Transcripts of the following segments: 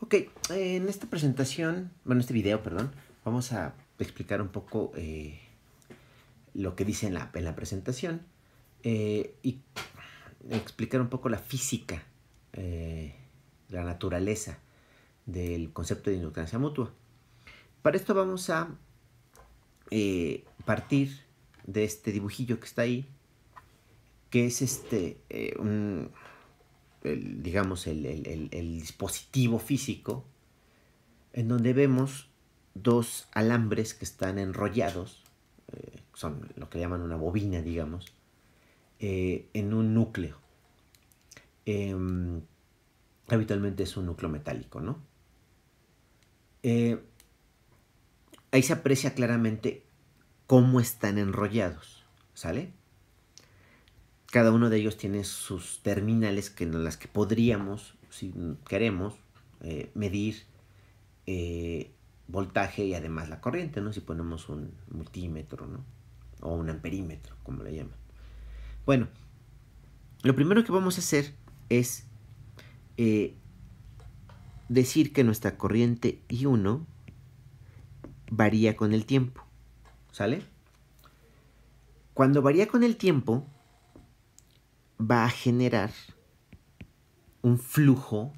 Ok, en esta presentación, bueno, este video, perdón, vamos a explicar un poco eh, lo que dice en la, presentación eh, y explicar un poco la física, eh, la naturaleza del concepto de inductancia mutua. Para esto vamos a partir de este dibujillo que está ahí, que es este, un, digamos, el, dispositivo físico, en donde vemos dos alambres que están enrollados, eh, son lo que llaman una bobina, digamos, eh, en un núcleo. Em, habitualmente es un núcleo metálico, ¿no? Eh, ahí se aprecia claramente cómo están enrollados, ¿sale? Cada uno de ellos tiene sus terminales que, en las que podríamos, si queremos, eh, medir eh, voltaje y además la corriente, ¿no? Si ponemos un multímetro, ¿no? O un amperímetro, como le llaman. Bueno, lo primero que vamos a hacer es eh, decir que nuestra corriente I1 varía con el tiempo. ¿Sale? Cuando varía con el tiempo, va a generar un flujo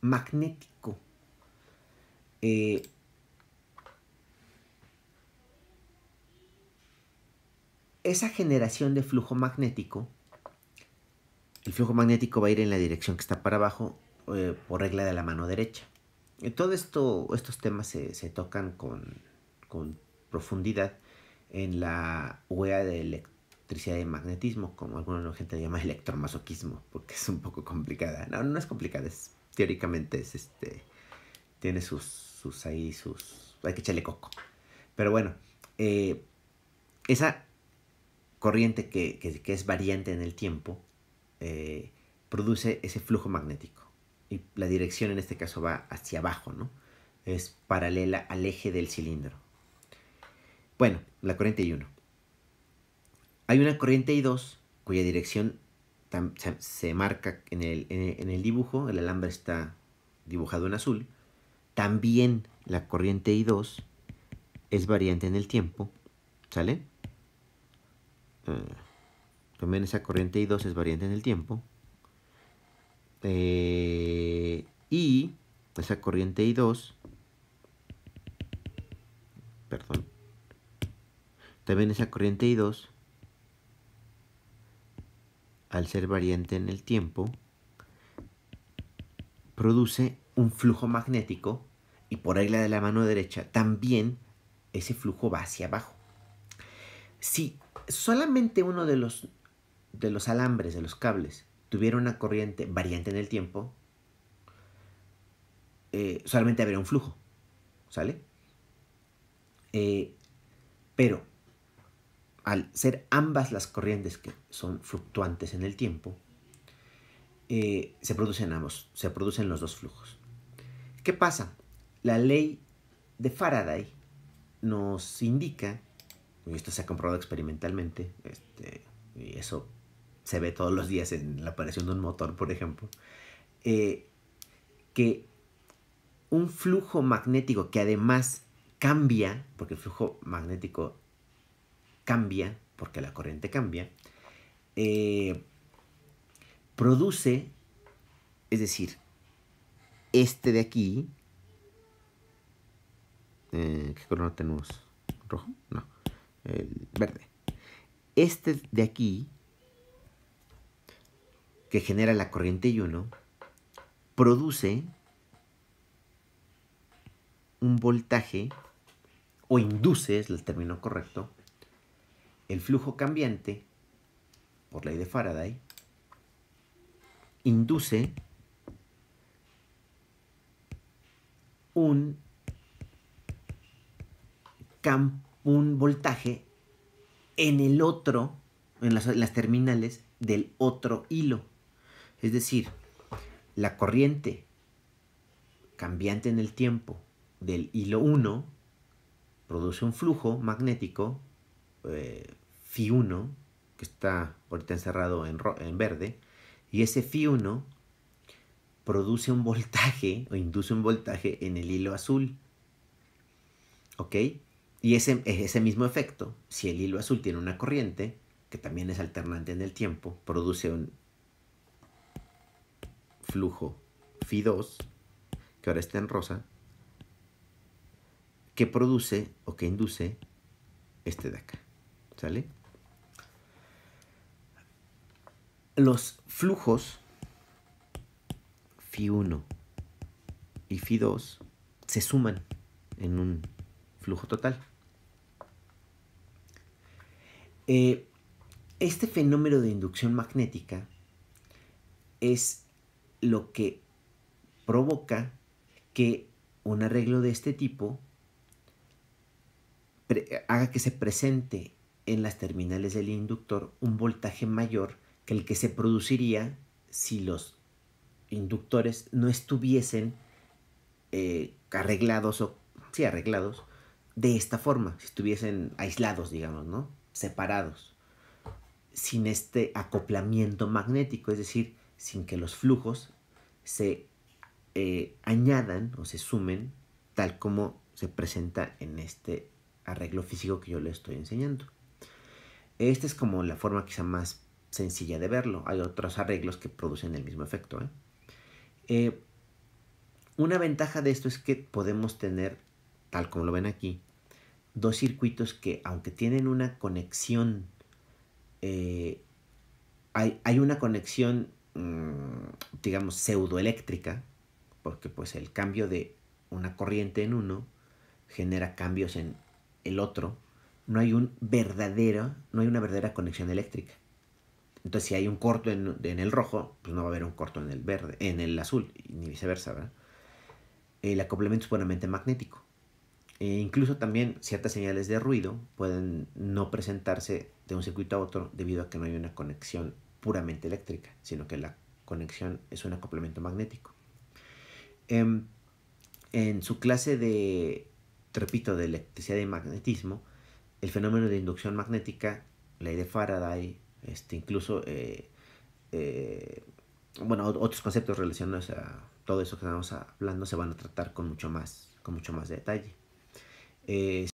magnético. Eh, esa generación de flujo magnético, el flujo magnético va a ir en la dirección que está para abajo eh, por regla de la mano derecha. Y todo esto, estos temas se, tocan con, profundidad en la UEA de, electricidad y magnetismo, como alguna gente llama electromasoquismo, porque es un poco complicada. No, no es complicada, es, teóricamente es este, tiene sus, sus ahí, sus, hay que echarle coco. Pero bueno, eh, esa corriente que, es variante en el tiempo eh, produce ese flujo magnético. Y la dirección en este caso va hacia abajo, ¿no? Es paralela al eje del cilindro. Bueno, la corriente y uno hay una corriente I2 cuya dirección se, marca en el, dibujo, el alambre está dibujado en azul. También la corriente I2 es variante en el tiempo, ¿sale? Eh, también esa corriente I2 es variante en el tiempo. Eh, y esa corriente I2, perdón, también esa corriente I2 al ser variante en el tiempo, produce un flujo magnético y por regla de la mano derecha también ese flujo va hacia abajo. Si solamente uno de los, de los alambres, de los cables, tuviera una corriente variante en el tiempo, eh, solamente habría un flujo, ¿sale? Eh, pero al ser ambas las corrientes que son fluctuantes en el tiempo, eh, se producen ambos, se producen los dos flujos. ¿Qué pasa? La ley de Faraday nos indica, y esto se ha comprobado experimentalmente, este, y eso se ve todos los días en la aparición de un motor, por ejemplo, eh, que un flujo magnético que además cambia, porque el flujo magnético cambia, porque la corriente cambia, eh, produce, es decir, este de aquí, eh, ¿qué color tenemos? ¿Rojo? No, el verde. Este de aquí, que genera la corriente y uno, produce un voltaje, o induce, es el término correcto, el flujo cambiante, por ley de Faraday, induce un, voltaje en el otro, en las, en las terminales del otro hilo. Es decir, la corriente cambiante en el tiempo del hilo 1 produce un flujo magnético eh, Fi1, que está ahorita encerrado en, en verde, y ese Fi1 produce un voltaje o induce un voltaje en el hilo azul. ¿Ok? Y ese, ese mismo efecto, si el hilo azul tiene una corriente, que también es alternante en el tiempo, produce un flujo fi 2 que ahora está en rosa, que produce o que induce este de acá. Los flujos Φ1 y Φ2 se suman en un flujo total. Eh, este fenómeno de inducción magnética es lo que provoca que un arreglo de este tipo haga que se presente en las terminales del inductor un voltaje mayor que el que se produciría si los inductores no estuviesen eh, arreglados o arreglados de esta forma, si estuviesen aislados, digamos, ¿no? Separados, sin este acoplamiento magnético, es decir, sin que los flujos se eh, añadan o se sumen tal como se presenta en este arreglo físico que yo le estoy enseñando. Esta es como la forma quizá más sencilla de verlo. Hay otros arreglos que producen el mismo efecto. ¿eh? Eh, una ventaja de esto es que podemos tener, tal como lo ven aquí, dos circuitos que aunque tienen una conexión, eh, hay, una conexión, mm, digamos, pseudoeléctrica, porque pues el cambio de una corriente en uno genera cambios en el otro, no hay un verdadero, no hay una verdadera conexión eléctrica. Entonces, si hay un corto en, el rojo, pues no va a haber un corto en el verde, en el azul, ni viceversa, ¿verdad? El acoplamiento es puramente magnético. E incluso también ciertas señales de ruido pueden no presentarse de un circuito a otro debido a que no hay una conexión puramente eléctrica, sino que la conexión es un acoplamiento magnético. en, em, en su clase de, repito, de electricidad y magnetismo, el fenómeno de inducción magnética, ley de Faraday, este, incluso, eh, eh, bueno, otros conceptos relacionados a todo eso que estamos hablando se van a tratar con mucho más, con mucho más detalle.